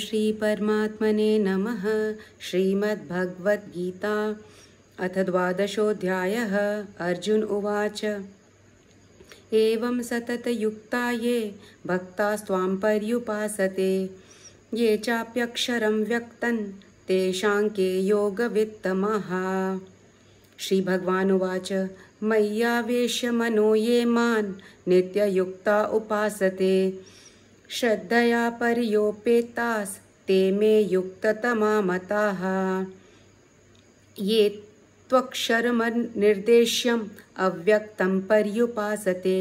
श्री परमात्मने नमः श्रीमद्भगवद्गीता अथ द्वादशोध्याय अर्जुन उवाच एवं सततयुक्ता ये भक्तास्त्वां पर्युपासते ये चाप्यक्षरं व्यक्तन् तेषां के योगवित्तमः मय्या वेश्य मनो ये मान नित्ययुक्ता उपासते श्रद्धया पर्योपेतास्ते मे युक्ततमा मताः ये त्वक्षर्मनिर्देश्यम् अव्यक्तं पर्युपासते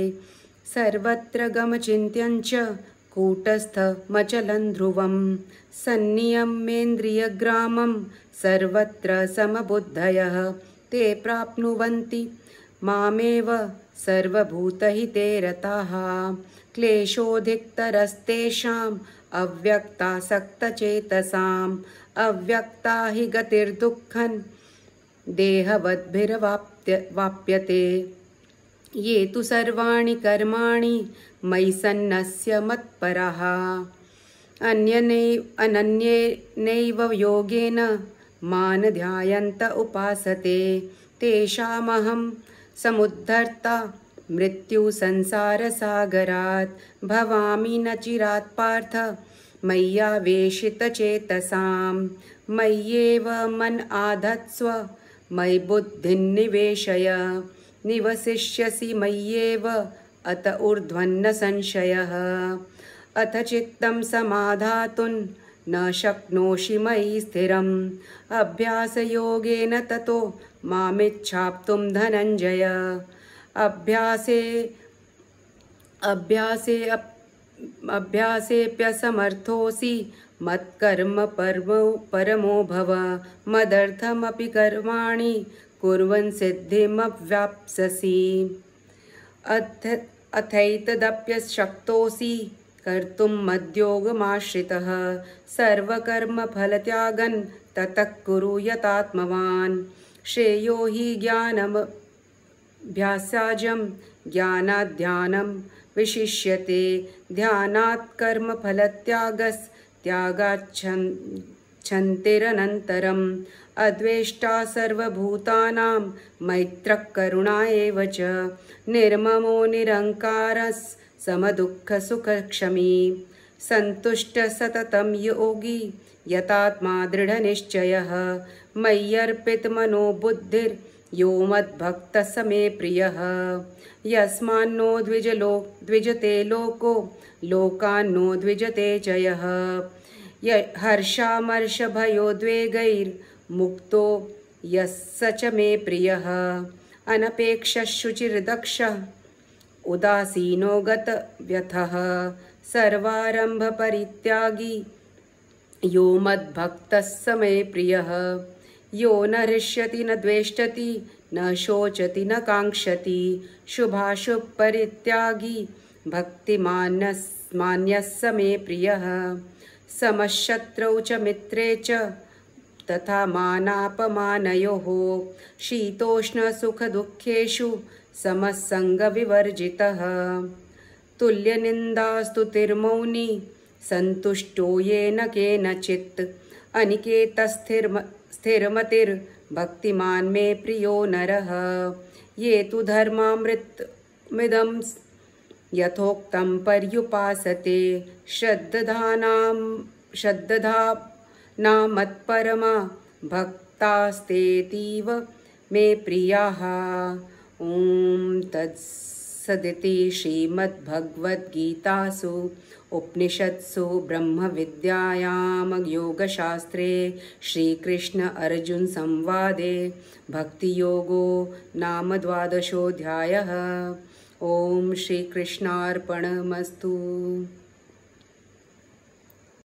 सर्वत्र गमचिन्त्यञ्च कूटस्थमचलं ध्रुवं सन्नियमेन्द्रियग्रामं सर्वत्र समबुद्धयः ते प्राप्नुवन्ति मामेव सर्वभूतहिते रताः क्लेशोऽधिकतरस्तेषाम् अव्यक्तासक्तचेतसाम् अव्यक्ता हि गतिर्दुःखन् देहवद्भिर्वाप्य वाप्यते ये तु सर्वाणि कर्माणि मयि सन्नस्य मत्पराः अन्यनै अनन्येनैव योगेन मानध्यायन्त उपासते तेषामहं समुद्धर्ता सागरा भवामी न चिरात् पार्थ चेतसा मय्येव मन आधत्स्व मयि निवेशय निवशिष्यसि मय्येव अत ऊर्ध्वन्न संशय अथ चित्तं समाधातुन् न शक्नोषि मयि स्थिरम् अभ्यासयोगेन ततो मामिच्छाप्तुं धनञ्जय अभ्यासे अभ्यासे अभ्यासेऽप्यसमर्थोऽसि मत्कर्म परम परमो भव मदर्थमपि कर्माणि कुर्वन् सिद्धिमप्याप्स्यसि अथ अथैतदप्यशक्तोऽसि कर्तुं मद्योगमाश्रितः सर्वकर्मफलत्यागन् ततः कुरु यतात्मवान् श्रेयो हि ज्ञानमभ्यास्याजं ज्ञानात् ध्यानं विशिष्यते ध्यानात् कर्मफलत्यागस्त्यागाच्छन् छन्तिरनन्तरम् अद्वेष्टा सर्वभूतानां मैत्रकरुणा एव च निर्ममो निरङ्कारस् संतुष्ट सतत योगी यतात्मा निश्चय मय्यर्पित मनोबुद्धिर्यो मद्भक्त समे प्रियः यस्मान्नो लो द्विजते लोको लोकान्नो द्विजते जय हर्षामर्ष य हर्षामर्षभयोद्वेगैर्मुक्तो यः स च मे प्रियः अनपेक्षः शुचिर्दक्षः उदासीनो सर्वरंभ परित्यागी यो मद्भक्त स मे प्रियः यो न हृष्यति न देशति न शोचति न शुभाशुभ शुभाशुपरित्यागी भक्तिमान्यः स मे प्रिय समशत्रौ च मित्रे च तथा सुख दुखेशु न के न चित्त अनिकेत स्थिर स्थिरमतिर्भक्तिमान् मे प्रियो नरः ये तु मिदम यथोक्त पर्युपासते श्रद्धा श्रद्धा मत्परमा भक्तास्तेतीव मे प्रिया ॐ तत्सदिति श्रीमद्भगवद्गीतासु उपनिषत्सु ब्रह्मविद्यायां योगशास्त्रे श्रीकृष्ण अर्जुनसंवादे भक्तियोगो द्वादशोऽध्यायः ॐ श्रीकृष्णार्पणमस्तु